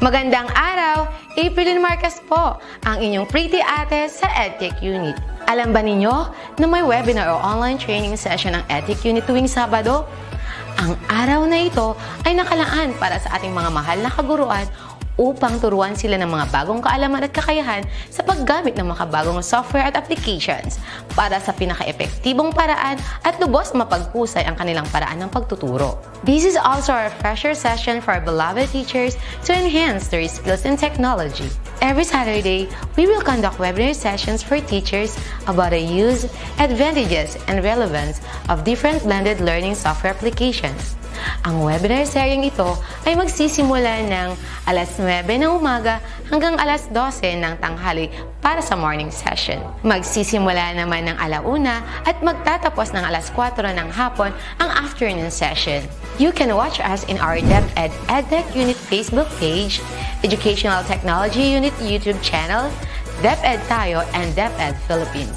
Magandang araw! April Marquez po, ang inyong pretty ate sa EdTech Unit. Alam ba ninyo na may webinar o online training session ng EdTech Unit tuwing Sabado? Ang araw na ito ay nakalaan para sa ating mga mahal na kaguruan upang turuan sila ng mga bagong kaalaman at kakayahan sa paggamit ng mga bagong software at applications para sa pinaka-epektibong paraan at lubos mapaghusay ang kanilang paraan ng pagtuturo. This is also our refresher session for our beloved teachers to enhance their skills in technology. Every Saturday, we will conduct webinar sessions for teachers about the use, advantages, and relevance of different blended learning software applications. Ang webinar seryeng ito ay magsisimula ng alas 9 ng umaga hanggang alas 12 ng tanghali para sa morning session. Magsisimula naman ng alauna at magtatapos ng alas 4 ng hapon ang afternoon session. You can watch us in our DepEd EdTech Unit Facebook page, Educational Technology Unit YouTube channel, DepEd Tayo, and DepEd Philippines.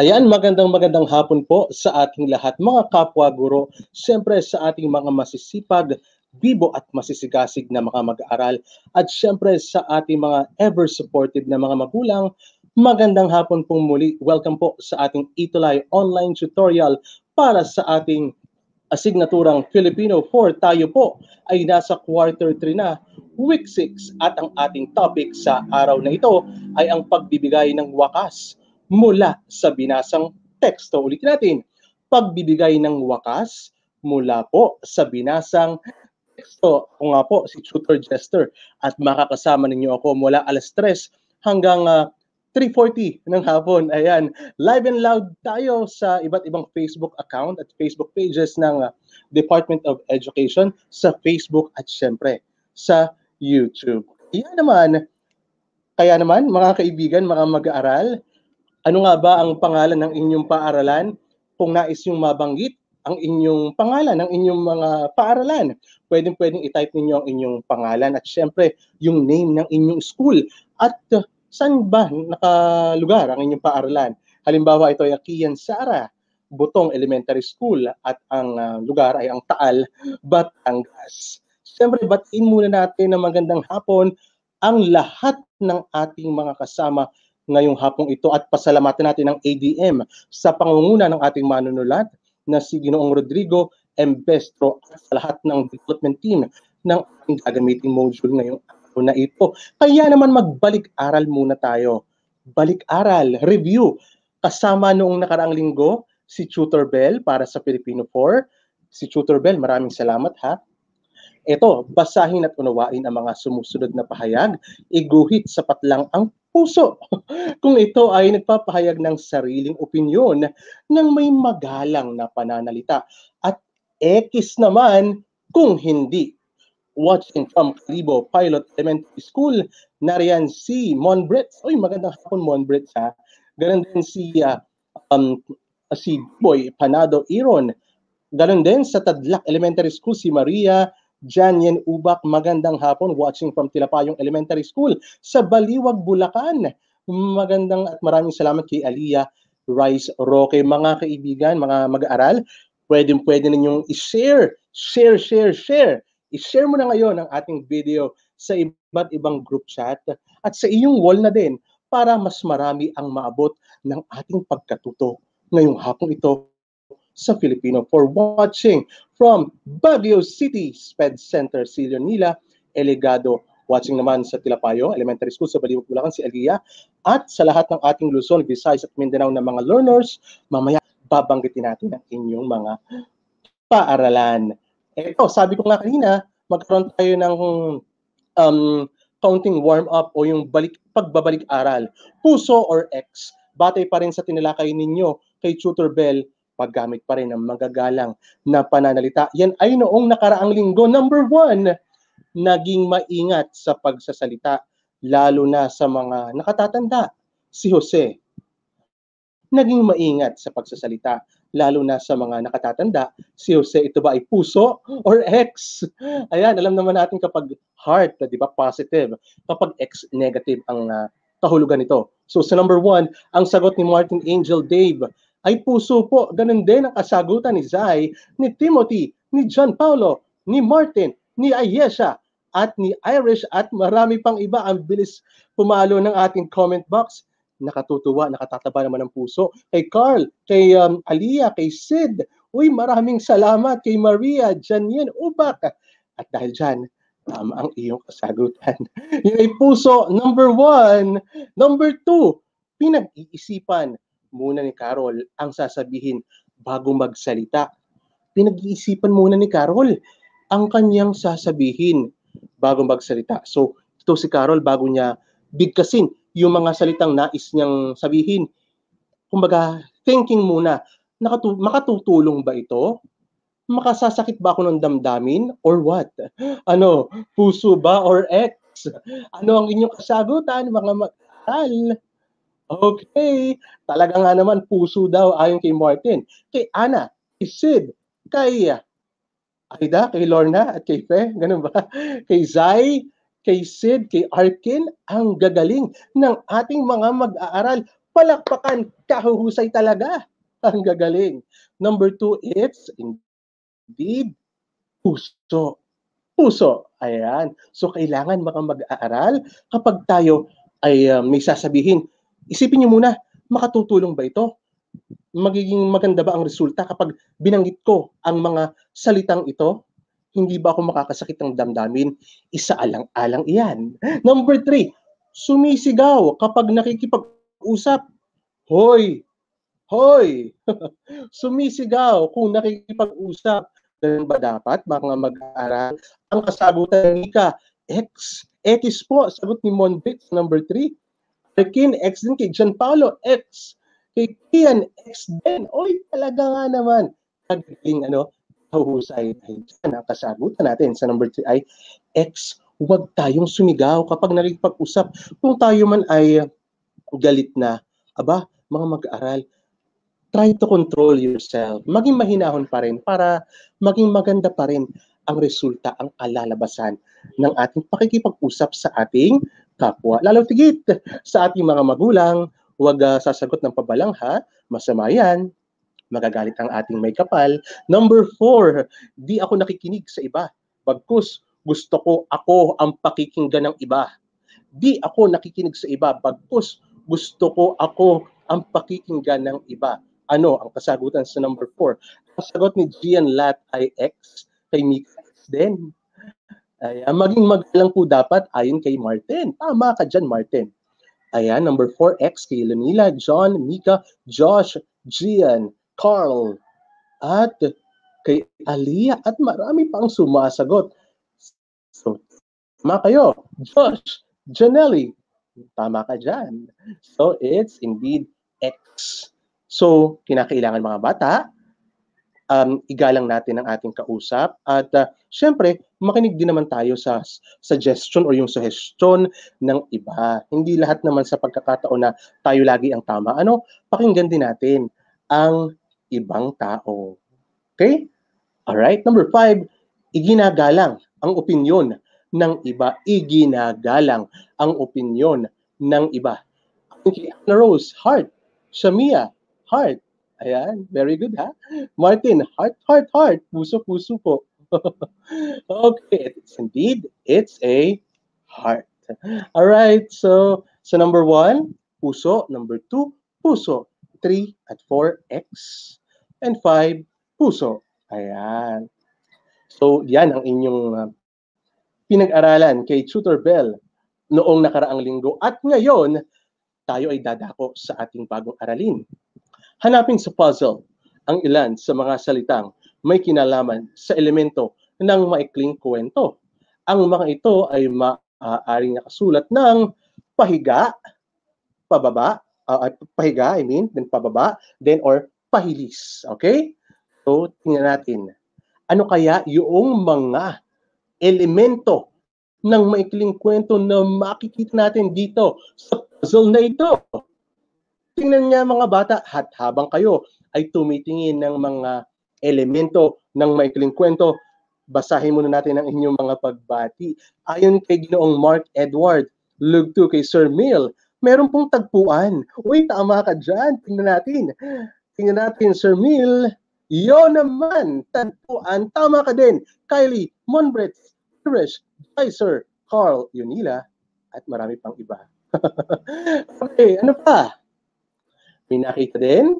Ayan, magandang magandang hapon po sa ating lahat mga kapwa guro, siyempre sa ating mga masisipag, bibo at masisigasig na mga mag-aaral at siyempre sa ating mga ever supportive na mga magulang. Magandang hapon pong muli. Welcome po sa ating Itulay online tutorial para sa ating asignaturang Filipino 4. Tayo po ay nasa quarter 3 na week 6 at ang ating topic sa araw na ito ay ang pagbibigay ng wakas mula sa binasang teksto. Ulitin natin, pagbibigay ng wakas mula po sa binasang teksto. Ako nga po, si Tutor Jester at makakasama ninyo ako mula alas 3 hanggang uh, ah, 3.40 ng hapon. Ayan, live and loud tayo sa iba't ibang Facebook account at Facebook pages ng uh, Department of Education sa Facebook at syempre sa YouTube. Kaya naman, kaya naman mga kaibigan, mga mag-aaral, ano nga ba ang pangalan ng inyong paaralan? Kung nais yung mabanggit ang inyong pangalan, ang inyong mga paaralan, pwedeng-pwedeng i-type ninyo ang inyong pangalan at syempre yung name ng inyong school at uh, saan ba nakalugar ang inyong paaralan. Halimbawa ito ay Akian Sara, Butong Elementary School at ang uh, lugar ay ang Taal, Batangas. Siyempre, batiin muna natin ng magandang hapon ang lahat ng ating mga kasama ngayong hapong ito at pasalamatan natin ang ADM sa pangunguna ng ating manunulat na si Ginoong Rodrigo M. Bestro at lahat ng development team ng ating gagamitin module ngayong araw na ito. Kaya naman magbalik-aral muna tayo. Balik-aral, review. Kasama noong nakaraang linggo si Tutor Bell para sa Filipino 4. Si Tutor Bell, maraming salamat ha ito, basahin at unawain ang mga sumusunod na pahayag, iguhit sa patlang ang puso kung ito ay nagpapahayag ng sariling opinyon ng may magalang na pananalita at X naman kung hindi. Watching from Calibo Pilot Elementary School, nariyan si Monbret. Uy, magandang hapon Monbret ha. Ganun din si, uh, um, si Boy Panado Iron. Ganun din sa Tadlak Elementary School si Maria Janyen Ubak, magandang hapon watching from Tilapayong Elementary School sa Baliwag, Bulacan. Magandang at maraming salamat kay Aliyah Rice Roque. Mga kaibigan, mga mag-aaral, pwedeng pwede ninyong i-share, share, share, share. I-share mo na ngayon ang ating video sa iba't ibang group chat at sa iyong wall na din para mas marami ang maabot ng ating pagkatuto ngayong hapon ito sa Filipino for watching from Baguio City, Sped Center, Silio Nila, Elegado. Watching naman sa Tilapayo Elementary School sa Baliwag, Bulacan, si Elia. At sa lahat ng ating Luzon, Visayas at Mindanao ng mga learners, mamaya babanggitin natin ang inyong mga paaralan. Ito, sabi ko nga kanina, magkaroon tayo ng um, counting warm-up o yung balik, pagbabalik-aral. Puso or X, batay pa rin sa tinalakay ninyo kay Tutor Bell paggamit pa rin ng magagalang na pananalita. Yan ay noong nakaraang linggo. Number one, naging maingat sa pagsasalita, lalo na sa mga nakatatanda. Si Jose, naging maingat sa pagsasalita, lalo na sa mga nakatatanda. Si Jose, ito ba ay puso or X? Ayan, alam naman natin kapag heart, di ba, positive. Kapag X, negative ang uh, kahulugan nito. So sa number one, ang sagot ni Martin Angel Dave ay puso po. Ganun din ang kasagutan ni Zai, ni Timothy, ni John Paulo, ni Martin, ni Ayesha, at ni Irish at marami pang iba ang bilis pumalo ng ating comment box. Nakatutuwa, nakatataba naman ang puso. Kay Carl, kay um, Alia, kay Sid. Uy, maraming salamat kay Maria, Janine, Ubak. At dahil dyan, tama ang iyong kasagutan. Yun ay puso number one. Number two, pinag-iisipan muna ni Carol ang sasabihin bago magsalita. Pinag-iisipan muna ni Carol ang kanyang sasabihin bago magsalita. So, ito si Carol bago niya bigkasin yung mga salitang nais niyang sabihin. Kumbaga, thinking muna, nakatu- makatutulong ba ito? Makasasakit ba ako ng damdamin? Or what? Ano, puso ba or ex? Ano ang inyong kasagutan, mga mag Okay, talaga nga naman puso daw ayon kay Martin, kay Ana, kay Sid, kay Aida, kay Lorna at kay Fe, ganun ba? Kay Zai, kay Sid, kay Arkin, ang gagaling ng ating mga mag-aaral. Palakpakan, kahuhusay talaga. Ang gagaling. Number two, it's indeed puso. Puso. Ayan. So, kailangan mga mag-aaral kapag tayo ay uh, may sasabihin, Isipin niyo muna, makatutulong ba ito? Magiging maganda ba ang resulta kapag binanggit ko ang mga salitang ito? Hindi ba ako makakasakit ng damdamin? Isa alang-alang iyan. Number three, sumisigaw kapag nakikipag-usap. Hoy! Hoy! sumisigaw kung nakikipag-usap. Ganun ba dapat, mga mag-aaral? Ang kasagutan ni ka, X. X po, sagot ni Monbix, number 3. Martin X din, kay Gianpaolo X, kay Kian X din. Oy, talaga nga naman. Nagiging ano, hahusay dahil dyan. Ang kasagutan natin sa number 3 ay X, huwag tayong sumigaw kapag nalipag-usap. Kung tayo man ay galit na, aba, mga mag-aaral, try to control yourself. Maging mahinahon pa rin para maging maganda pa rin ang resulta, ang alalabasan ng ating pakikipag-usap sa ating kapwa. Lalo tigit sa ating mga magulang, huwag uh, sasagot ng pabalang ha, masama yan magagalit ang ating may kapal. Number four, di ako nakikinig sa iba. Bagkus, gusto ko ako ang pakikinggan ng iba. Di ako nakikinig sa iba. Bagkus, gusto ko ako ang pakikinggan ng iba. Ano ang kasagutan sa number four? Ang sagot ni Gian Lat ay X kay Mikaels din. Ayan, maging magalang po dapat ayon kay Martin. Tama ka dyan, Martin. Ayan, number 4X kay Lunila, John, Mika, Josh, Gian, Carl, at kay Alia at marami pang sumasagot. So, tama kayo. Josh, Janelli, tama ka dyan. So, it's indeed X. So, kinakailangan mga bata, um, igalang natin ang ating kausap at uh, syempre makinig din naman tayo sa suggestion or yung suggestion ng iba. Hindi lahat naman sa pagkakataon na tayo lagi ang tama. Ano? Pakinggan din natin ang ibang tao. Okay? All right, number five, iginagalang ang opinyon ng iba. Iginagalang ang opinyon ng iba. Ana Rose, heart. Shamia, heart. Ayan, very good ha. Martin, heart, heart, heart. Puso, puso po. okay, it's indeed, it's a heart. All right, so so number one, puso. Number two, puso. Three at four, X. And five, puso. Ayan. So, yan ang inyong uh, pinag-aralan kay Tutor Bell noong nakaraang linggo. At ngayon, tayo ay dadako sa ating bagong aralin Hanapin sa puzzle ang ilan sa mga salitang may kinalaman sa elemento ng maikling kwento. Ang mga ito ay maaaring nakasulat ng pahiga, pababa, uh, pahiga, I mean, then pababa, then or pahilis. Okay? So, tingnan natin. Ano kaya yung mga elemento ng maikling kwento na makikita natin dito sa puzzle na ito? Tingnan niya mga bata at habang kayo ay tumitingin ng mga elemento ng maikling kwento, basahin muna natin ang inyong mga pagbati. Ayon kay Ginoong Mark Edward, lugto kay Sir Mill, meron pong tagpuan. Uy, tama ka dyan. Tingnan natin. Tingnan natin, Sir Mill. Yo naman, tagpuan. Tama ka din. Kylie, Monbret, Trish, Kaiser, Carl, Yunila, at marami pang iba. okay, ano pa? May nakita din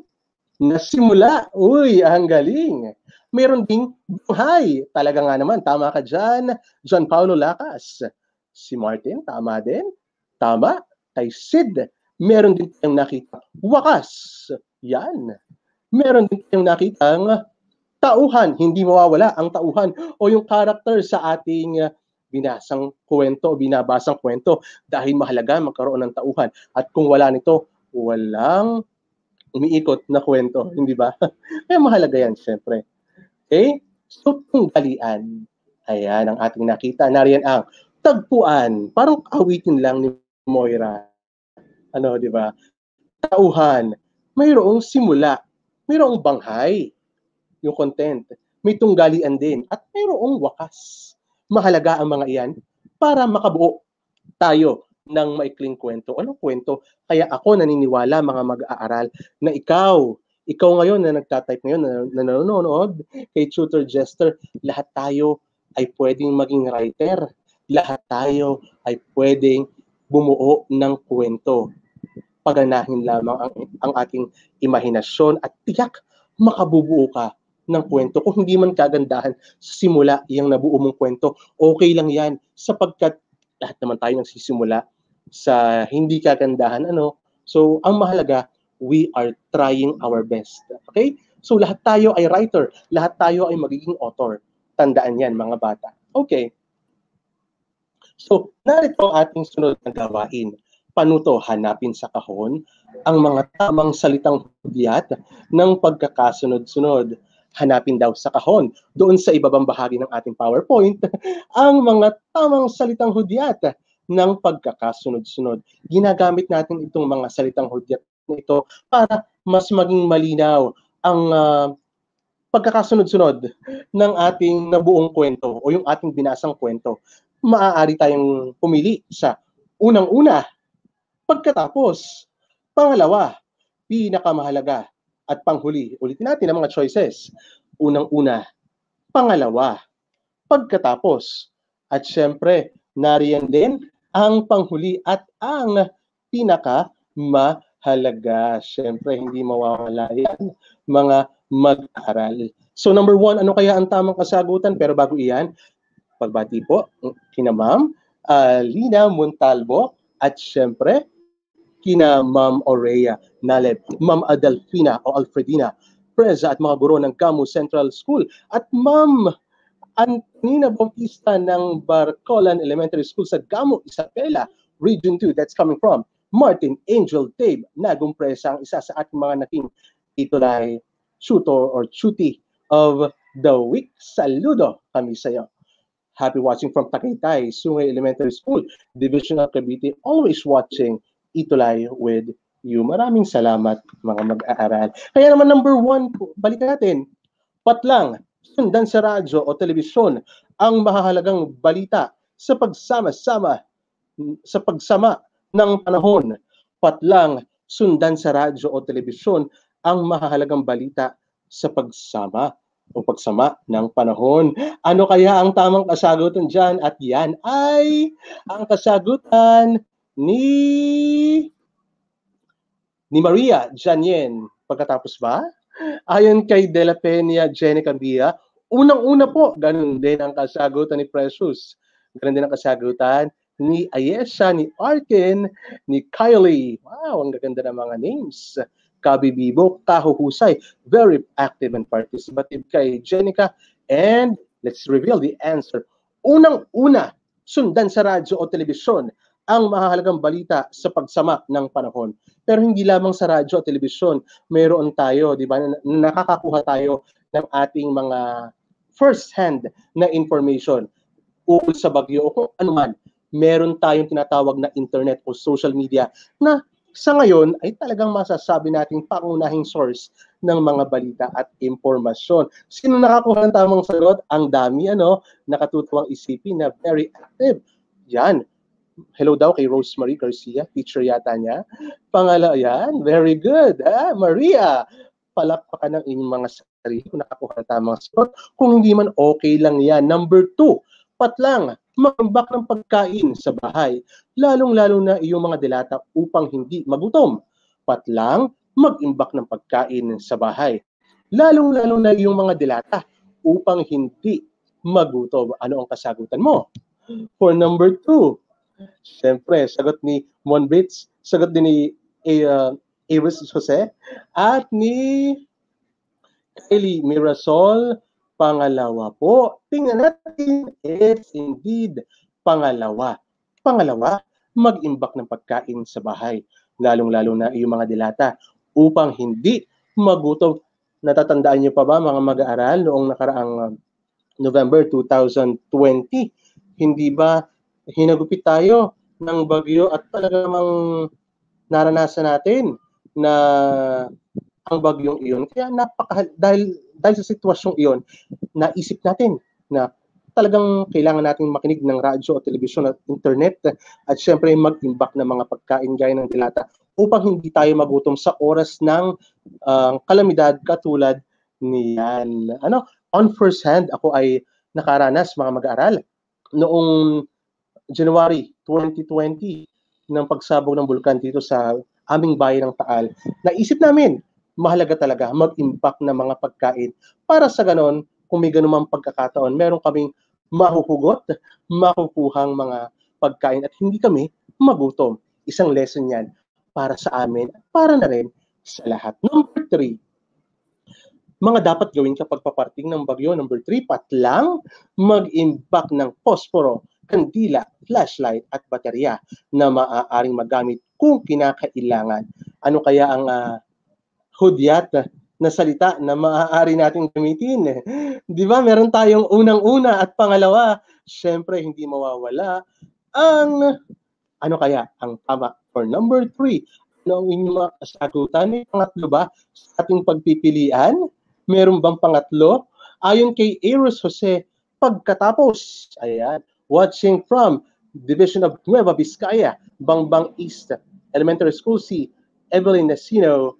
na simula. Uy, ang galing. Meron ding buhay. Talaga nga naman, tama ka dyan. John Paulo Lacas. Si Martin, tama din. Tama. Kay Sid, meron din tayong nakita. Wakas. Yan. Meron din tayong nakitang tauhan. Hindi mawawala ang tauhan o yung character sa ating uh, binasang kwento o binabasang kwento dahil mahalaga magkaroon ng tauhan. At kung wala nito, walang umiikot na kwento, mm. hindi ba? Kaya mahalaga yan, syempre. Okay? So, tunggalian. Ayan ang ating nakita. Nariyan ang tagpuan. Parang awitin lang ni Moira. Ano, di ba? Tauhan. Mayroong simula. Mayroong banghay. Yung content. May tunggalian din. At mayroong wakas. Mahalaga ang mga iyan para makabuo tayo ng maikling kwento. Anong kwento? Kaya ako naniniwala mga mag-aaral na ikaw, ikaw ngayon na nagtatype ngayon, na, nanonood kay Tutor Jester, lahat tayo ay pwedeng maging writer. Lahat tayo ay pwedeng bumuo ng kwento. Paganahin lamang ang, ang ating imahinasyon at tiyak makabubuo ka ng kwento. Kung hindi man kagandahan sa simula yung nabuo mong kwento, okay lang yan sapagkat lahat naman tayo nagsisimula sa hindi kagandahan ano. So ang mahalaga, we are trying our best. Okay? So lahat tayo ay writer, lahat tayo ay magiging author. Tandaan 'yan mga bata. Okay. So, narito ang ating sunod na gawain. Panuto, hanapin sa kahon ang mga tamang salitang hudyat ng pagkakasunod-sunod. Hanapin daw sa kahon, doon sa ibabang bahagi ng ating PowerPoint, ang mga tamang salitang hudyat ng pagkakasunod-sunod. Ginagamit natin itong mga salitang hudyat nito para mas maging malinaw ang uh, pagkakasunod-sunod ng ating nabuong kwento o yung ating binasang kwento. Maaari tayong pumili sa unang-una, pagkatapos, pangalawa, pinakamahalaga, at panghuli. Ulitin natin ang mga choices. Unang-una, pangalawa, pagkatapos. At syempre, nariyan din ang panghuli at ang pinaka mahalaga. Siyempre, hindi mawawala yan, mga mag-aral. So number one, ano kaya ang tamang kasagutan? Pero bago iyan, pagbati po kina Ma'am uh, Lina Montalbo, at siyempre kina Ma'am Aurea Naleb, Ma'am Adalfina o Alfredina Preza at mga guro ng Camus Central School at Ma'am Antonina Bautista ng Barcolan Elementary School sa Gamo, Isabela, Region 2. That's coming from Martin Angel Dave Nagumpresa, ang isa sa ating mga naging titulay tutor or tuti of the week. Saludo kami sa iyo. Happy watching from Takaytay, Sungay Elementary School, Division of Cavite. Always watching Itulay with you. Maraming salamat mga mag-aaral. Kaya naman number one, balik natin, patlang sundan sa radyo o telebisyon ang mahahalagang balita sa pagsama-sama sa pagsama ng panahon. Patlang sundan sa radyo o telebisyon ang mahahalagang balita sa pagsama o pagsama ng panahon. Ano kaya ang tamang kasagutan dyan? At yan ay ang kasagutan ni ni Maria Janyen. Pagkatapos ba? Ayon kay De La Peña, Jenny Candia, unang-una po, ganun din ang kasagutan ni Precious. Ganun din ang kasagutan ni Ayesha, ni Arkin, ni Kylie. Wow, ang gaganda ng mga names. Kabibibo, kahuhusay, very active and participative kay Jenica. And let's reveal the answer. Unang-una, sundan sa radyo o telebisyon ang mahalagang balita sa pagsama ng panahon. Pero hindi lamang sa radyo at telebisyon, mayroon tayo, di ba, nakakakuha tayo ng ating mga first-hand na information ukol sa bagyo o kung ano man. Meron tayong tinatawag na internet o social media na sa ngayon ay talagang masasabi nating pangunahing source ng mga balita at impormasyon. Sino nakakuha ng tamang sagot? Ang dami ano, nakatutuwang isipin na very active. Yan, hello daw kay Rosemary Garcia, teacher yata niya. Pangalawa, yan, very good. Ha? Ah, Maria, palakpakan ng inyong mga sarili kung nakakuha ng tamang spot. Kung hindi man, okay lang yan. Number two, patlang, mambak ng pagkain sa bahay, lalong-lalo na iyong mga delata upang hindi magutom. Patlang, mag-imbak ng pagkain sa bahay, lalong-lalo na iyong mga delata upang hindi magutom. Ano ang kasagutan mo? For number two, Siyempre, sagot ni Mon Brits, sagot din ni eh, uh, Iris Jose, at ni Kylie Mirasol, pangalawa po. Tingnan natin, it's indeed pangalawa. Pangalawa, mag-imbak ng pagkain sa bahay, lalong-lalo na yung mga dilata, upang hindi magutom. Natatandaan niyo pa ba mga mag-aaral noong nakaraang uh, November 2020? Hindi ba hinagupit tayo ng bagyo at talagang namang naranasan natin na ang bagyong iyon. Kaya napaka dahil dahil sa sitwasyong iyon, naisip natin na talagang kailangan natin makinig ng radyo o telebisyon at internet at syempre mag-imbak ng mga pagkain gaya ng dilata upang hindi tayo magutom sa oras ng uh, kalamidad katulad niyan. Ano, on first hand, ako ay nakaranas mga mag-aaral noong January 2020 ng pagsabog ng bulkan dito sa aming bayan ng Taal, naisip namin, mahalaga talaga mag-impact ng mga pagkain para sa ganon, kung may ganumang pagkakataon, meron kaming mahuhugot, makukuhang mga pagkain at hindi kami magutom. Isang lesson yan para sa amin, para na rin sa lahat. Number three, mga dapat gawin kapag paparting ng bagyo. Number three, patlang mag-impact ng posporo kandila, flashlight at baterya na maaaring magamit kung kinakailangan. Ano kaya ang uh, hudyat na salita na maaari natin gamitin? Di ba? Meron tayong unang-una at pangalawa. Siyempre, hindi mawawala ang ano kaya ang tama for number three? Ano ang inyong mga kasagutan? May pangatlo ba sa ating pagpipilian? Meron bang pangatlo? Ayon kay Eros Jose, pagkatapos, ayan, watching from Division of Nueva Vizcaya, Bangbang East Elementary School C, Evelyn Nasino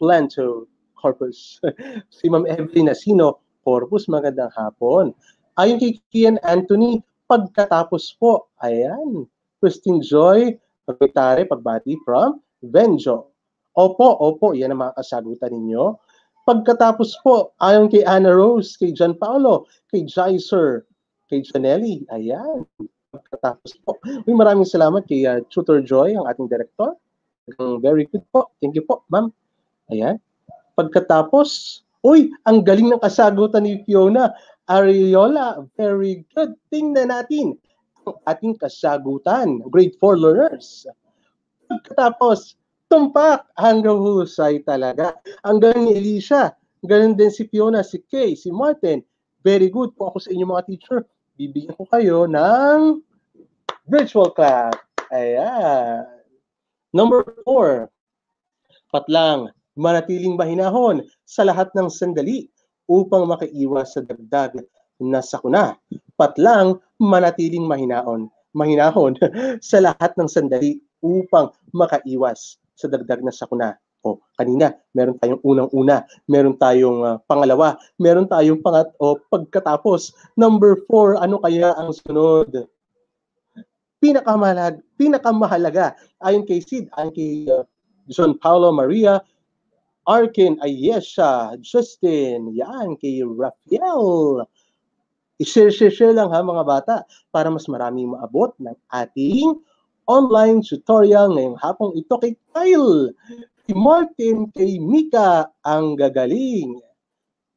Planto Corpus. si Ma'am Evelyn Nasino Corpus, magandang hapon. Ayon kay Kian Anthony, pagkatapos po, ayan, Christine Joy, Pagkitare, pagbati from Benjo. Opo, opo, yan ang mga kasagutan ninyo. Pagkatapos po, ayon kay Anna Rose, kay John Paolo, kay Jaiser, Kay Chanelli. Ayan. Pagkatapos po. Uy, maraming salamat kay uh, Tutor Joy, ang ating director. Very good po. Thank you po, ma'am. Ayan. Pagkatapos, uy, ang galing ng kasagutan ni Fiona. Ariola, very good. Tingnan natin ang ating kasagutan. Grade 4 learners. Pagkatapos, tumpak. Hanggang husay talaga. Ang galing ni Alicia. Ganun din si Fiona, si Kay, si Martin. Very good po ako sa inyo mga teacher bibigyan ko kayo ng virtual clap. Ayan. Number four, patlang, manatiling mahinahon sa lahat ng sandali upang makaiwas sa dagdag na sakuna. Patlang, manatiling mahinaon, mahinahon sa lahat ng sandali upang makaiwas sa dagdag na sakuna. O, kanina, meron tayong unang-una, meron tayong uh, pangalawa, meron tayong pangat o pagkatapos. Number four, ano kaya ang sunod? Pinakamahalaga, pinakamahalaga ayon kay Sid, ayon kay uh, John Paulo Maria, Arkin, Ayesha, Justin, yan, kay Raphael. i share lang ha mga bata para mas maraming maabot ng ating online tutorial ngayong hapong ito kay Kyle. Si Martin kay Mika ang gagaling.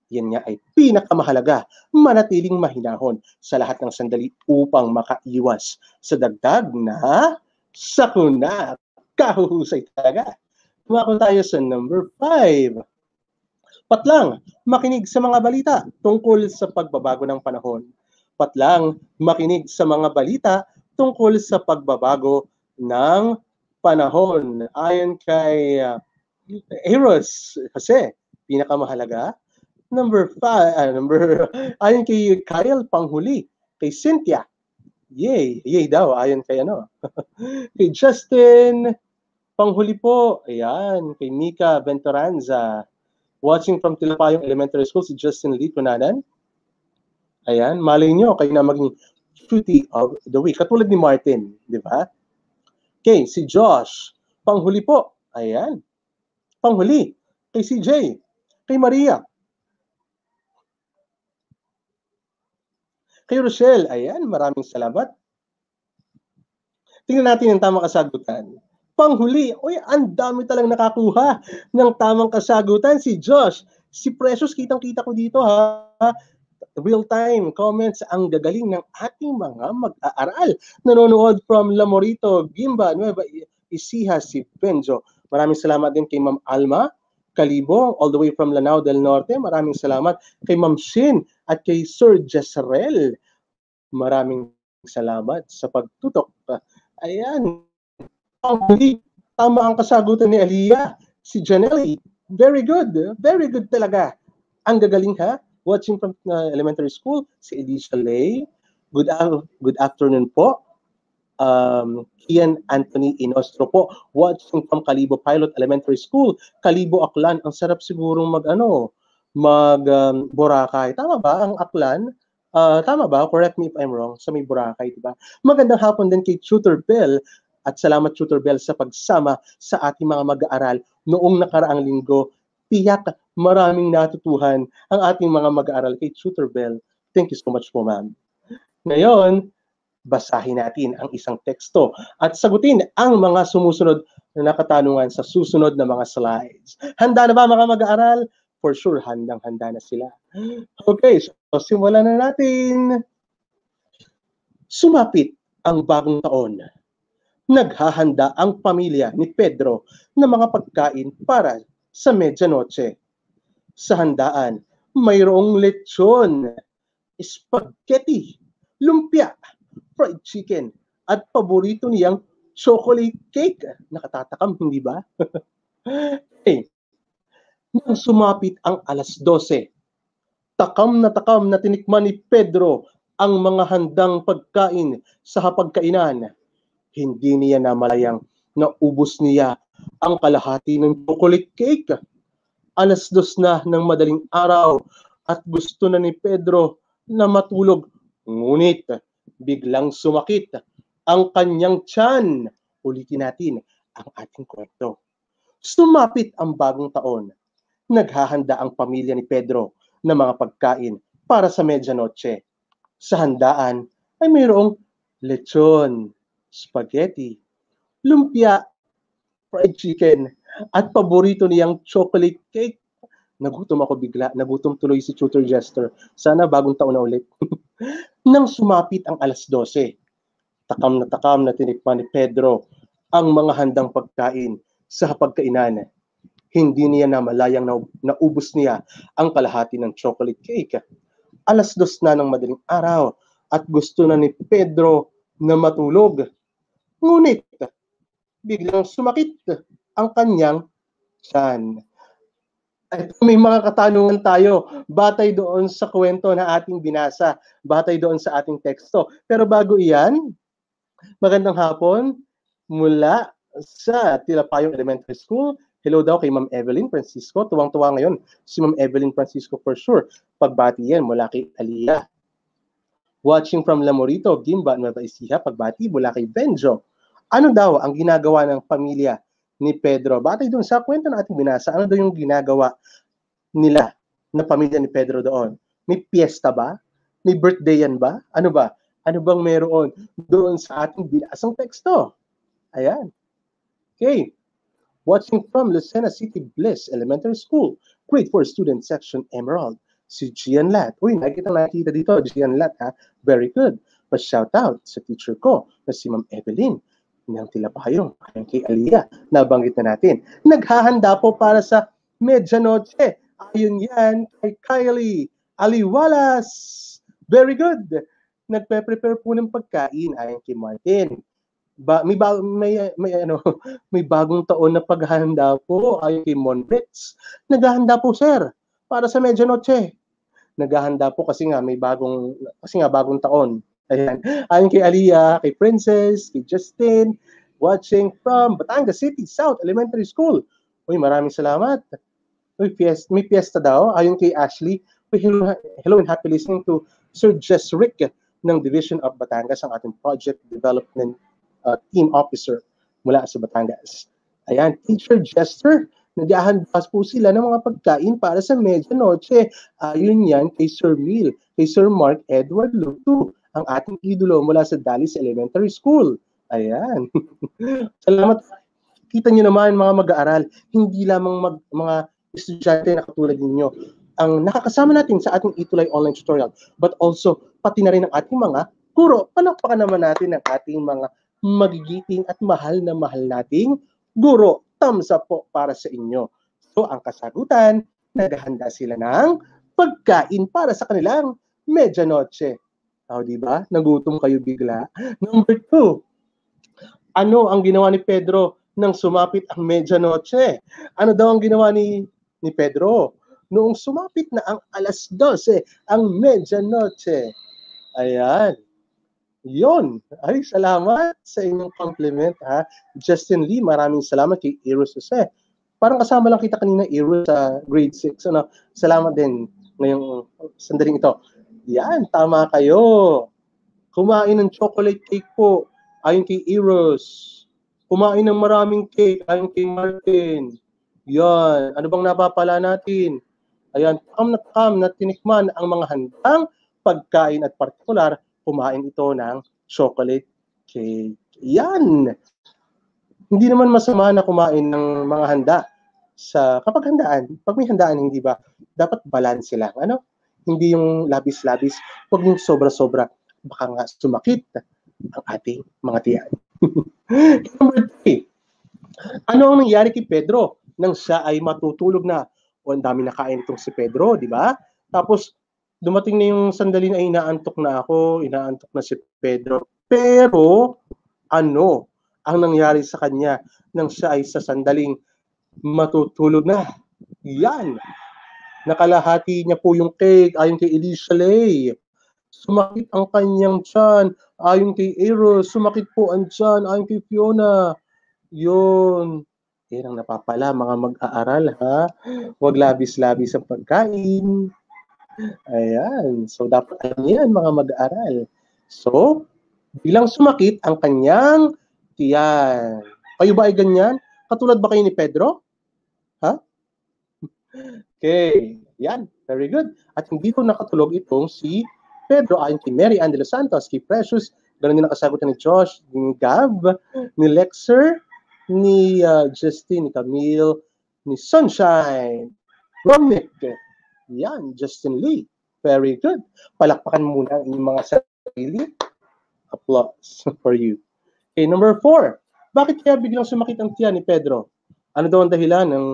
Yan nga ay pinakamahalaga, manatiling mahinahon sa lahat ng sandali upang makaiwas sa dagdag na sakuna. Kahuhusay talaga. Tumako tayo sa number 5. Patlang, makinig sa mga balita tungkol sa pagbabago ng panahon. Patlang, makinig sa mga balita tungkol sa pagbabago ng panahon ayon kay uh, Eros kasi pinakamahalaga number 5 uh, ah, number ayon kay Kyle Panghuli kay Cynthia yay yay daw ayon kay ano kay Justin Panghuli po ayan kay Mika Ventoranza watching from Tilapayong Elementary School si Justin Lee Cunanan ayan malay nyo kayo na maging Fruity of the week katulad ni Martin di ba Kay si Josh. Panghuli po. Ayan. Panghuli. Kay CJ. Kay Maria. Kay Rochelle. Ayan. Maraming salamat. Tingnan natin ang tamang kasagutan. Panghuli. Uy, ang dami talang nakakuha ng tamang kasagutan. Si Josh. Si Precious, kitang-kita ko dito ha real-time comments ang gagaling ng ating mga mag-aaral. Nanonood from Lamorito, Gimba, Nueva Ecija, si Benjo. Maraming salamat din kay Ma'am Alma Kalibo, all the way from Lanao del Norte. Maraming salamat kay Ma'am Shin at kay Sir Jezreel. Maraming salamat sa pagtutok. Ayan. Tama ang kasagutan ni Aliyah. Si Janelle. Very good. Very good talaga. Ang gagaling ha watching from uh, elementary school, si Edisha Lay. Good, uh, good afternoon po. Um, Kian Anthony Inostro po, watching from Kalibo Pilot Elementary School. Kalibo Aklan, ang sarap siguro mag ano, mag um, Boracay. Tama ba ang Aklan? Uh, tama ba? Correct me if I'm wrong. Sa may Boracay, di ba? Magandang hapon din kay Tutor Bell at salamat Tutor Bell sa pagsama sa ating mga mag-aaral noong nakaraang linggo tiyak maraming natutuhan ang ating mga mag-aaral kay Tutor Bell. Thank you so much po, ma'am. Ngayon, basahin natin ang isang teksto at sagutin ang mga sumusunod na katanungan sa susunod na mga slides. Handa na ba mga mag-aaral? For sure, handang-handa na sila. Okay, so simulan na natin. Sumapit ang bagong taon. Naghahanda ang pamilya ni Pedro ng mga pagkain para sa mezzanoche. Sa handaan, mayroong lechon, spaghetti, lumpia, fried chicken, at paborito niyang chocolate cake. Nakatatakam, hindi ba? hey, eh, nang sumapit ang alas 12, takam na takam na tinikman ni Pedro ang mga handang pagkain sa hapagkainan. Hindi niya namalayang naubos niya ang kalahati ng chocolate cake. Alas dos na ng madaling araw at gusto na ni Pedro na matulog. Ngunit biglang sumakit ang kanyang tiyan. Ulitin natin ang ating kwento. Sumapit ang bagong taon. Naghahanda ang pamilya ni Pedro ng mga pagkain para sa medianoche. Sa handaan ay mayroong lechon, spaghetti, lumpia fried chicken at paborito niyang chocolate cake. Nagutom ako bigla. Nagutom tuloy si Tutor Jester. Sana bagong taon na ulit. Nang sumapit ang alas 12, takam na takam na tinikman ni Pedro ang mga handang pagkain sa pagkainan. Hindi niya namalayang na, naubos niya ang kalahati ng chocolate cake. Alas dos na ng madaling araw at gusto na ni Pedro na matulog. Ngunit biglang sumakit ang kanyang tiyan. Ito may mga katanungan tayo batay doon sa kwento na ating binasa, batay doon sa ating teksto. Pero bago iyan, magandang hapon mula sa Tilapayong Elementary School. Hello daw kay Ma'am Evelyn Francisco. Tuwang-tuwa ngayon si Ma'am Evelyn Francisco for sure. Pagbati yan mula kay Alia. Watching from Lamorito, Gimba, Nueva Ecija. Pagbati mula kay Benjo. Ano daw ang ginagawa ng pamilya ni Pedro? Batay doon sa kwento na ating binasa, ano daw yung ginagawa nila na pamilya ni Pedro doon? May piyesta ba? May birthday yan ba? Ano ba? Ano bang meron doon sa ating binasang teksto? Ayan. Okay. Watching from Lucena City Bliss Elementary School, Grade 4 Student Section Emerald, si Gian Lat. Uy, nakita nakita dito, Gian Lat ha. Very good. Pa-shout out sa teacher ko na si Ma'am Evelyn ng Tilapayong, ayon kay Aliyah, nabanggit na natin. Naghahanda po para sa Medianoche. Ayon yan kay Kylie Aliwalas. Very good. Nagpe-prepare po ng pagkain ayon kay Martin. Ba, may, ba, may, may, ano, may bagong taon na paghahanda po ayon kay Monbets. Naghahanda po sir para sa Medianoche. Naghahanda po kasi nga may bagong kasi nga bagong taon Ayan. Ayon kay Aliyah, kay Princess, kay Justin, watching from Batangas City South Elementary School. Uy, maraming salamat. Uy, fiesta, may fiesta daw. Ayon kay Ashley, Uy, hello, hello and happy listening to Sir Jess Rick ng Division of Batangas, ang ating Project Development uh, Team Officer mula sa Batangas. Ayan, Teacher Jester, naghahanda po sila ng mga pagkain para sa medyo noche. Ayun yan kay Sir Mil, kay Sir Mark Edward Luto, ang ating idolo mula sa Dallas Elementary School. Ayan. Salamat. Kita niyo naman mga mag-aaral, hindi lamang mag, mga estudyante na katulad ninyo ang nakakasama natin sa ating Itulay online tutorial, but also pati na rin ang ating mga guro. Palakpakan naman natin ang ating mga magigiting at mahal na mahal nating guro. Thumbs up po para sa inyo. So ang kasagutan, naghahanda sila ng pagkain para sa kanilang medianoche tao, di ba? Nagutom kayo bigla. Number two, ano ang ginawa ni Pedro nang sumapit ang medianoche? Ano daw ang ginawa ni, ni Pedro? Noong sumapit na ang alas 12, ang medianoche. Ayan. Yun. Ay, salamat sa inyong compliment, ha? Justin Lee, maraming salamat kay Eros Jose. Parang kasama lang kita kanina, Eros, sa grade 6. Ano? Salamat din ngayong sandaling ito. Yan, tama kayo. Kumain ng chocolate cake po ayon kay Eros. Kumain ng maraming cake ayon kay Martin. Yan, ano bang napapala natin? Ayan, kam na kam na tinikman ang mga handang pagkain at partikular, kumain ito ng chocolate cake. Yan! Hindi naman masama na kumain ng mga handa sa kapag handaan. Pag may handaan, hindi ba? Dapat balance lang. Ano? Hindi yung labis-labis, huwag yung sobra-sobra. Baka nga sumakit ang ating mga tiyan. Number three, ano ang nangyari kay Pedro nang siya ay matutulog na? O ang dami nakain itong si Pedro, di ba? Tapos dumating na yung sandali na inaantok na ako, inaantok na si Pedro. Pero ano ang nangyari sa kanya nang siya ay sa sandaling matutulog na? Yan Nakalahati niya po yung cake ayon kay Elisha Lay. Sumakit ang kanyang tiyan ayon kay Eros. Sumakit po ang tiyan ayon kay Fiona. Yun. Yan ang napapala mga mag-aaral ha. Huwag labis-labis ang pagkain. Ayan. So dapat alam yan mga mag-aaral. So, bilang sumakit ang kanyang tiyan. Kayo ba ay ganyan? Katulad ba kayo ni Pedro? Ha? Okay, yan. Very good. At hindi ko nakatulog itong si Pedro ayon kay Mary Ann de los Santos, kay Precious. Ganun din nakasagot ni Josh, ni Gab, ni Lexer, ni uh, Justin, ni Camille, ni Sunshine, Romick. Yan, Justin Lee. Very good. Palakpakan muna ang mga sarili. Applause for you. Okay, number four. Bakit kaya biglang sumakit ang tiyan ni Pedro? Ano daw ang dahilan ng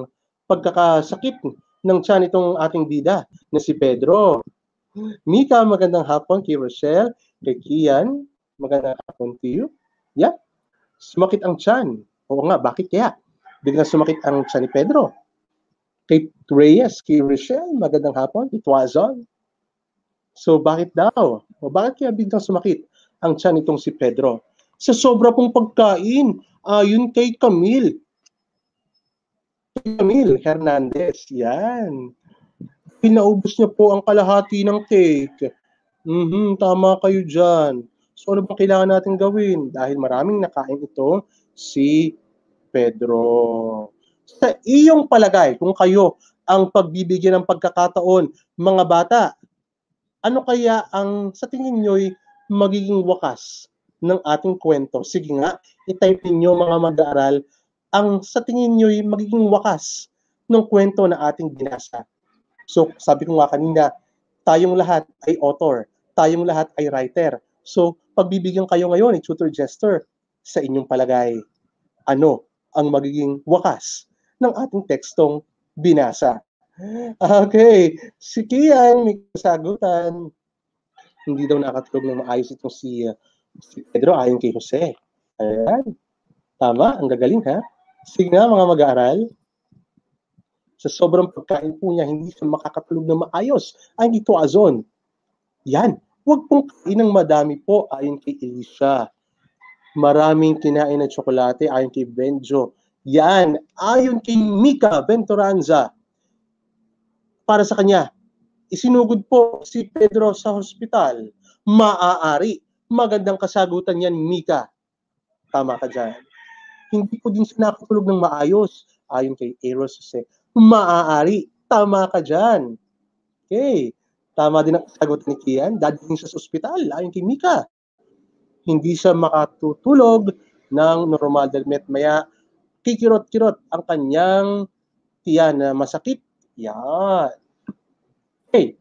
pagkakasakit ng tiyan itong ating bida na si Pedro. Mika, magandang hapon kay Rochelle, kay Kian, magandang hapon to you. Yeah. Sumakit ang tiyan. Oo nga, bakit kaya? Biglang sumakit ang tiyan ni Pedro. Kay Reyes, kay Rochelle, magandang hapon, kay Tuazon. So bakit daw? O bakit kaya biglang sumakit ang tiyan nitong si Pedro? Sa sobra pong pagkain, ayon uh, kay Camille, Camille Hernandez. Yan. Pinaubos niya po ang kalahati ng cake. Mm-hmm, tama kayo dyan. So ano bang kailangan natin gawin? Dahil maraming nakain ito si Pedro. Sa iyong palagay, kung kayo ang pagbibigyan ng pagkakataon, mga bata, ano kaya ang sa tingin nyo'y magiging wakas ng ating kwento? Sige nga, itype ninyo mga mag-aaral ang sa tingin nyo yung magiging wakas ng kwento na ating binasa. So sabi ko nga kanina, tayong lahat ay author, tayong lahat ay writer. So pagbibigyan kayo ngayon ni Tutor Jester sa inyong palagay, ano ang magiging wakas ng ating tekstong binasa? Okay, si Kian may kasagutan. Hindi daw nakatulog ng maayos itong si, uh, si Pedro ayon kay Jose. Ayan. Tama, ang gagaling ha. Signa mga mag-aaral, sa sobrang pagkain po niya, hindi siya makakatulog na maayos. Ang ito azon. Yan. Huwag pong kain ng madami po ayon kay Elisha. Maraming kinain na tsokolate ayon kay Benjo. Yan. Ayon kay Mika Ventoranza. Para sa kanya, isinugod po si Pedro sa hospital. Maaari. Magandang kasagutan yan, Mika. Tama ka dyan hindi po din siya nakatulog ng maayos. Ayon kay Eros Jose. Maaari, tama ka dyan. Okay. Tama din ang sagot ni Kian. Dadalhin siya sa ospital. Ayon kay Mika. Hindi siya makatutulog ng normal dahil maya kikirot-kirot ang kanyang tiyan na masakit. Yan. Okay.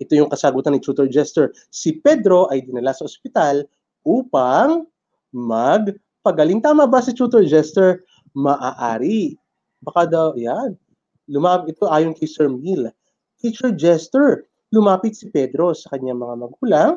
Ito yung kasagutan ni Tutor Jester. Si Pedro ay dinala sa ospital upang mag pagaling. Tama ba si Tutor Jester? Maaari. Baka daw, yan. Lumapit ito ayon kay Sir Mil. Teacher Jester, lumapit si Pedro sa kanyang mga magulang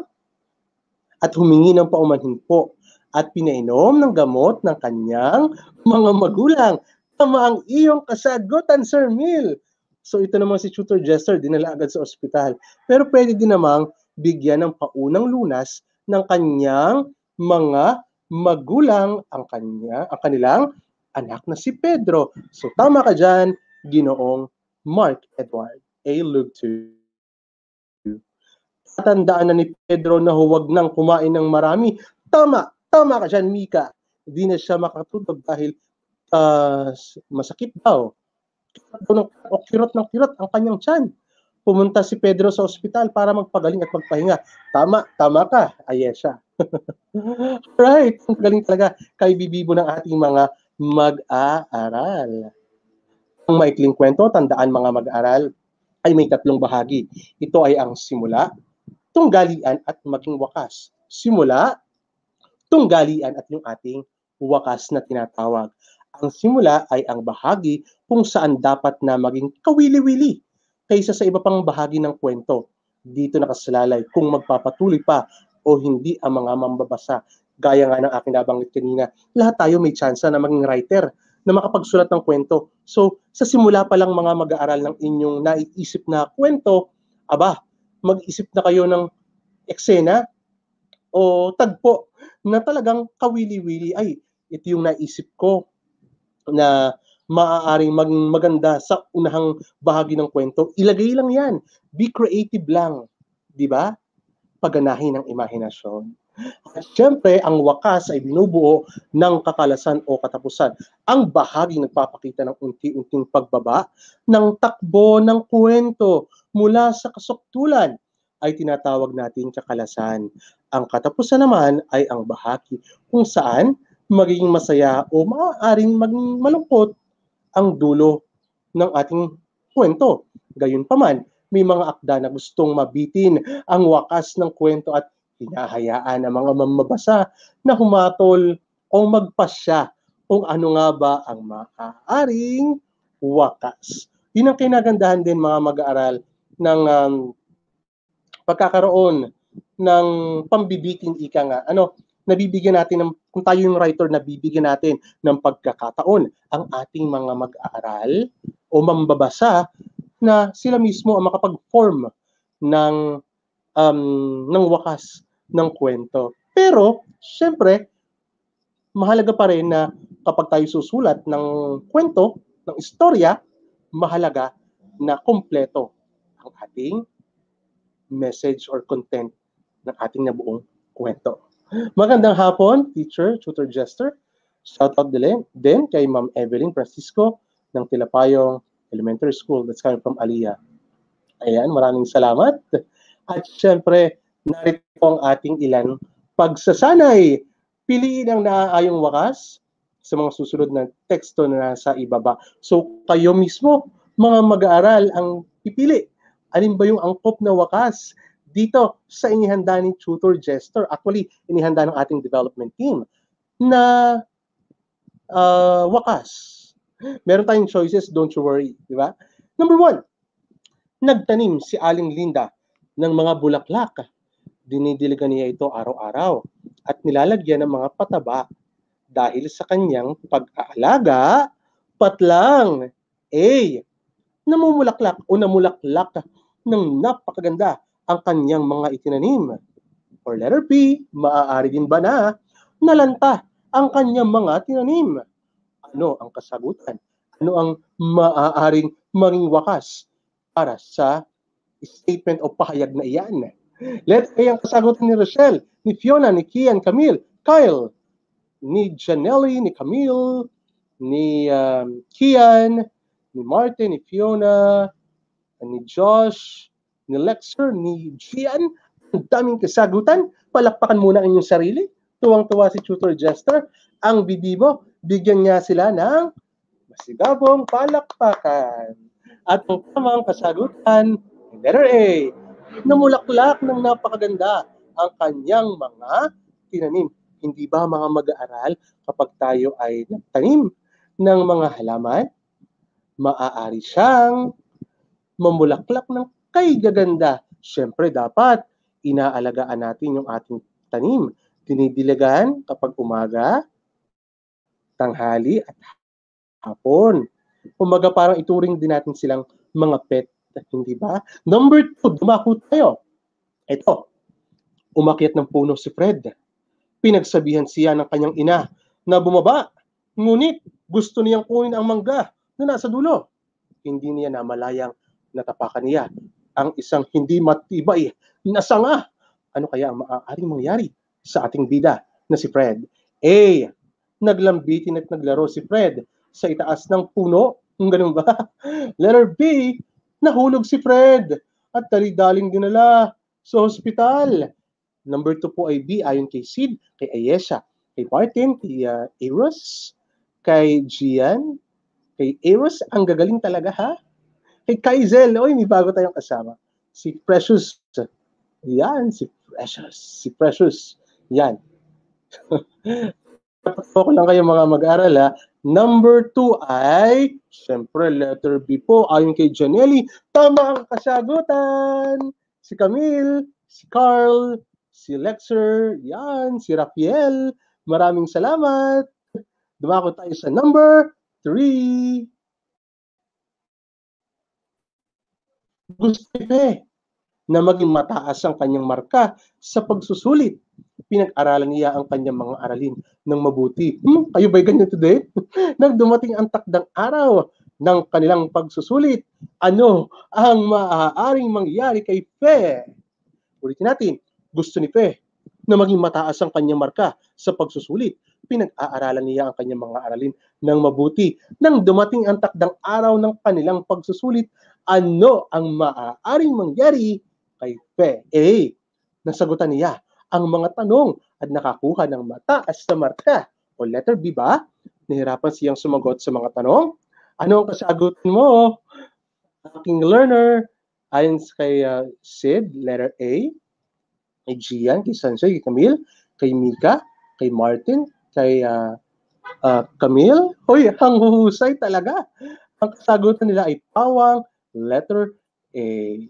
at humingi ng paumanhin po at pinainom ng gamot ng kanyang mga magulang. Tama ang iyong kasagutan, Sir Mil. So ito naman si Tutor Jester, dinala agad sa ospital. Pero pwede din namang bigyan ng paunang lunas ng kanyang mga magulang ang kanya ang kanilang anak na si Pedro. So tama ka diyan, Ginoong Mark Edward A. Luke 2 tatandaan na ni Pedro na huwag nang kumain ng marami. Tama, tama ka diyan, Mika. Hindi na siya makatutog dahil uh, masakit daw. O oh, kirot ng kirot ang kanyang tiyan. Pumunta si Pedro sa ospital para magpagaling at magpahinga. Tama, tama ka, Ayesha. right, ang galing talaga kay Bibibo ng ating mga mag-aaral. Ang maikling kwento, tandaan mga mag-aaral, ay may tatlong bahagi. Ito ay ang simula, tunggalian at maging wakas. Simula, tunggalian at yung ating wakas na tinatawag. Ang simula ay ang bahagi kung saan dapat na maging kawili-wili kaysa sa iba pang bahagi ng kwento. Dito nakasalalay kung magpapatuloy pa o hindi ang mga mambabasa. Gaya nga ng aking nabanggit kanina, lahat tayo may tsansa na maging writer, na makapagsulat ng kwento. So, sa simula pa lang mga mag-aaral ng inyong naiisip na kwento, aba, mag-isip na kayo ng eksena o tagpo na talagang kawili-wili. Ay, ito yung naisip ko na maaaring maging maganda sa unahang bahagi ng kwento. Ilagay lang yan. Be creative lang. 'Di ba? paganahin ng imahinasyon. At syempre, ang wakas ay binubuo ng kakalasan o katapusan. Ang bahagi nagpapakita ng unti-unting pagbaba ng takbo ng kwento mula sa kasuktulan ay tinatawag natin kakalasan. Ang katapusan naman ay ang bahagi kung saan magiging masaya o maaaring maging malungkot ang dulo ng ating kwento. Gayunpaman, may mga akda na gustong mabitin ang wakas ng kwento at hinahayaan ang mga mamabasa na humatol o magpasya kung ano nga ba ang maaaring wakas. Yun ang kinagandahan din mga mag-aaral ng um, pagkakaroon ng pambibitin ika nga. Ano, nabibigyan natin ng kung tayo yung writer nabibigyan natin ng pagkakataon ang ating mga mag-aaral o mambabasa na sila mismo ang makapag-form ng um, ng wakas ng kwento. Pero, syempre, mahalaga pa rin na kapag tayo susulat ng kwento, ng istorya, mahalaga na kompleto ang ating message or content ng ating nabuong kwento. Magandang hapon, teacher, tutor, jester. Shout out din, din kay Ma'am Evelyn Francisco ng Tilapayong Elementary School. That's coming from Aliyah. Ayan, maraming salamat. At syempre, narito ang ating ilan pagsasanay. Piliin ang naaayong wakas sa mga susunod na teksto na nasa ibaba. So kayo mismo, mga mag-aaral, ang pipili. Alin ba yung angkop na wakas dito sa inihanda ni Tutor Jester? Actually, inihanda ng ating development team na uh, wakas Meron tayong choices, don't you worry, di ba? Number one, nagtanim si Aling Linda ng mga bulaklak. Dinidiligan niya ito araw-araw at nilalagyan ng mga pataba dahil sa kanyang pag-aalaga, patlang. A. Eh, namumulaklak o namulaklak ng napakaganda ang kanyang mga itinanim. Or letter B, maaari din ba na nalanta ang kanyang mga tinanim? ano ang kasagutan? Ano ang maaaring maging wakas para sa statement o pahayag na iyan? Let ay ang kasagutan ni Rochelle, ni Fiona, ni Kian, Camille, Kyle, ni Janelle, ni Camille, ni um, Kian, ni Martin, ni Fiona, ni Josh, ni Lexer, ni Gian. Ang daming kasagutan. Palakpakan muna ang inyong sarili. Tuwang-tuwa si Tutor Jester. Ang bibi mo, bigyan niya sila ng masigabong palakpakan. At ang tamang kasagutan, letter A, namulaklak ng napakaganda ang kanyang mga tinanim. Hindi ba mga mag-aaral kapag tayo ay nagtanim ng mga halaman, maaari siyang mamulaklak ng kay gaganda. Siyempre dapat inaalagaan natin yung ating tanim. Dinidilagan kapag umaga, tanghali at hapon. Umaga parang ituring din natin silang mga pet, hindi ba? Number two, dumako tayo. Ito, umakyat ng puno si Fred. Pinagsabihan siya ng kanyang ina na bumaba. Ngunit gusto niyang kunin ang mangga na nasa dulo. Hindi niya namalayang natapakan niya ang isang hindi matibay na sanga. Ano kaya ang maaaring mangyari sa ating bida na si Fred? A naglambitin at naglaro si Fred sa itaas ng puno. Kung ganun ba? Letter B, nahulog si Fred at talidaling dinala sa hospital. Number 2 po ay B, ayon kay Sid, kay Ayesha, kay Martin, kay uh, Eros, kay Gian, kay Eros, ang gagaling talaga ha? Kay Kaizel, oy, may bago tayong kasama. Si Precious, yan, si Precious, si Precious, yan. Tatakbo ko lang kayo mga mag-aral ha. Number two ay, syempre letter B po, ayon kay Janelli, tama ang kasagutan! Si Camille, si Carl, si Lexer, yan, si Rafael. Maraming salamat! Dumako tayo sa number three. Gusto eh, na maging mataas ang kanyang marka sa pagsusulit pinag-aralan niya ang kanyang mga aralin ng mabuti. Hmm, kayo ba'y ganyan today? Nang dumating ang takdang araw ng kanilang pagsusulit, ano ang maaaring mangyari kay Fe? Ulitin natin, gusto ni Fe na maging mataas ang kanyang marka sa pagsusulit. Pinag-aaralan niya ang kanyang mga aralin ng mabuti. Nang dumating ang takdang araw ng kanilang pagsusulit, ano ang maaaring mangyari kay Fe? Eh, Nasagutan niya ang mga tanong at nakakuha ng mataas sa marka. O letter B ba? Nahirapan siyang sumagot sa mga tanong? Ano ang kasagutan mo? Aking learner, ayon kay uh, Sid, letter A, kay Gian, kay Sanjay, kay Camille, kay Mika, kay Martin, kay uh, uh, Camille. Hoy, ang huhusay talaga. Ang kasagutan nila ay pawang letter A.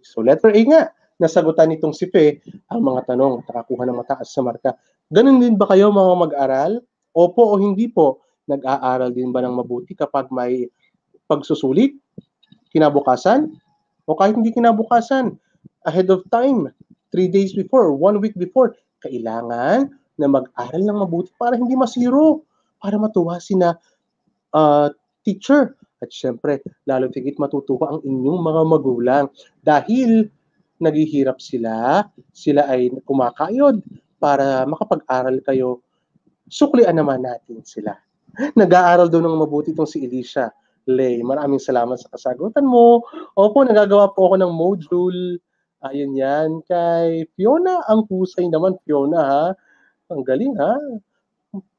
So letter A nga nasagutan nitong si Pe ang mga tanong at nakakuha ng mataas na marka. Ganun din ba kayo mga mag-aral? Opo o hindi po? Nag-aaral din ba ng mabuti kapag may pagsusulit? Kinabukasan? O kahit hindi kinabukasan? Ahead of time? Three days before? One week before? Kailangan na mag-aral ng mabuti para hindi masiro. Para matuwa sina uh, teacher. At syempre, lalong tigit matutuwa ang inyong mga magulang. Dahil naghihirap sila, sila ay kumakayod para makapag-aral kayo. Suklian naman natin sila. Nag-aaral daw ng mabuti itong si Elisha. Lay, maraming salamat sa kasagutan mo. Opo, nagagawa po ako ng module. Ayun yan. Kay Fiona, ang kusay naman, Fiona ha. Ang galing ha.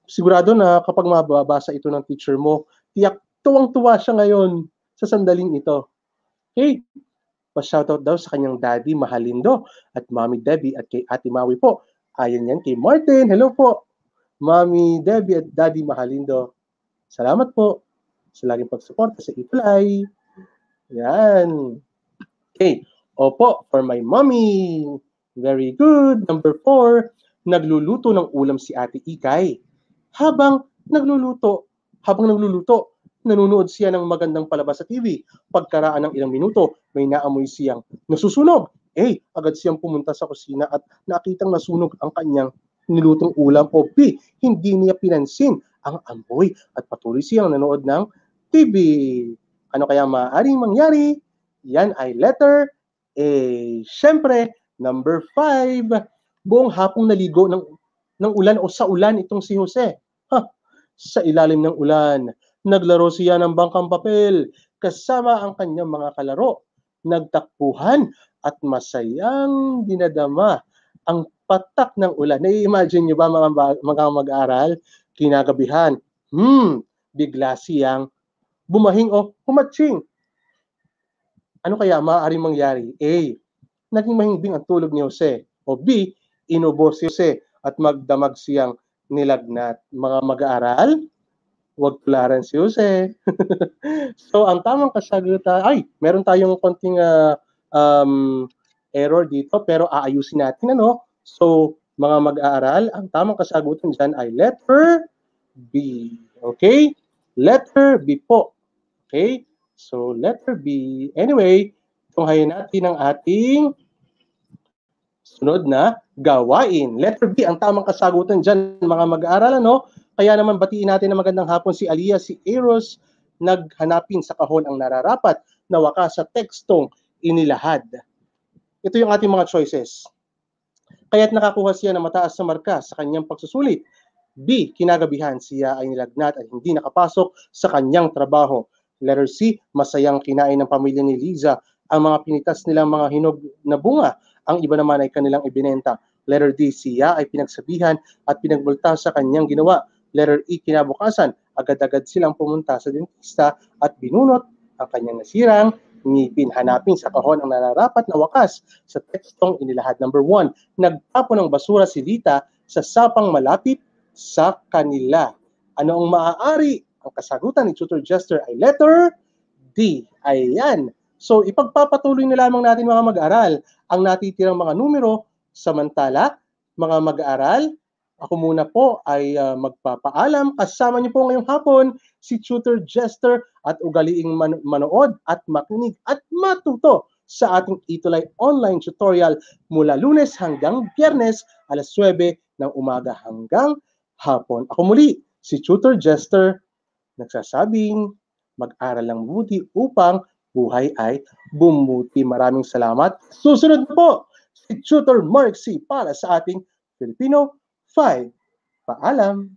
Sigurado na kapag mababasa ito ng teacher mo, tiyak tuwang-tuwa siya ngayon sa sandaling ito. Okay, pa-shoutout daw sa kanyang daddy Mahalindo at Mommy Debbie at kay Ate Maui po. Ayon yan kay Martin. Hello po. Mommy Debbie at Daddy Mahalindo. Salamat po sa laging pagsuporta sa Iply. Yan. Okay. Opo, for my mommy. Very good. Number four, nagluluto ng ulam si Ate Ikay. Habang nagluluto, habang nagluluto, nanonood siya ng magandang palabas sa TV. Pagkaraan ng ilang minuto, may naamoy siyang nasusunog. Eh, Agad siyang pumunta sa kusina at nakitang nasunog ang kanyang nilutong ulam o B. Hindi niya pinansin ang amoy at patuloy siyang nanood ng TV. Ano kaya maaaring mangyari? Yan ay letter A. Siyempre, number 5. Buong hapong naligo ng, ng ulan o sa ulan itong si Jose. Ha, sa ilalim ng ulan. Naglaro siya ng bangkang papel kasama ang kanyang mga kalaro. Nagtakbuhan at masayang dinadama ang patak ng ulan. Nai-imagine nyo ba mga, mag-aaral? Kinagabihan, hmm, bigla siyang bumahing o humatching. Ano kaya maaaring mangyari? A. Naging mahingbing ang tulog ni Jose. O B. Inubo si Jose at magdamag siyang nilagnat. Mga mag-aaral, wag Clarence Yuse. Eh. so, ang tamang kasagutan, ay, meron tayong konting uh, um, error dito, pero aayusin natin, ano? So, mga mag-aaral, ang tamang kasagutan dyan ay letter B. Okay? Letter B po. Okay? So, letter B. Anyway, tunghayin natin ang ating sunod na gawain. Letter B, ang tamang kasagutan dyan, mga mag-aaral, ano? Kaya naman batiin natin ng magandang hapon si Alia, si Eros, naghanapin sa kahon ang nararapat na wakas sa tekstong inilahad. Ito yung ating mga choices. Kaya't nakakuha siya ng mataas na marka sa kanyang pagsusulit. B. Kinagabihan siya ay nilagnat at hindi nakapasok sa kanyang trabaho. Letter C. Masayang kinain ng pamilya ni Liza ang mga pinitas nilang mga hinog na bunga. Ang iba naman ay kanilang ibinenta. Letter D. Siya ay pinagsabihan at pinagbulta sa kanyang ginawa letter E kinabukasan. Agad-agad silang pumunta sa dentista at binunot ang kanyang nasirang ngipin. Hanapin sa kahon ang nararapat na wakas sa tekstong inilahad. Number one, nagtapon ng basura si Rita sa sapang malapit sa kanila. Ano ang maaari? Ang kasagutan ni Tutor Jester ay letter D. Ayan. So ipagpapatuloy na lamang natin mga mag-aral ang natitirang mga numero samantala mga mag-aral ako muna po ay uh, magpapaalam. Kasama niyo po ngayong hapon si Tutor Jester at ugaliing man- manood at makinig at matuto sa ating Itulay online tutorial mula lunes hanggang biyernes alas 9 ng umaga hanggang hapon. Ako muli si Tutor Jester nagsasabing mag-aral lang mabuti upang buhay ay bumuti. Maraming salamat. Susunod po si Tutor Mark C. para sa ating Filipino 5. Paalam!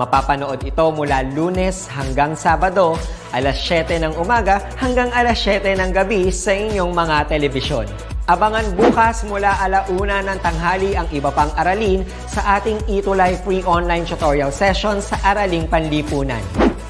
Mapapanood ito mula lunes hanggang sabado, alas 7 ng umaga hanggang alas 7 ng gabi sa inyong mga telebisyon. Abangan bukas mula alauna ng tanghali ang iba pang aralin sa ating Life Free Online Tutorial Session sa Araling Panlipunan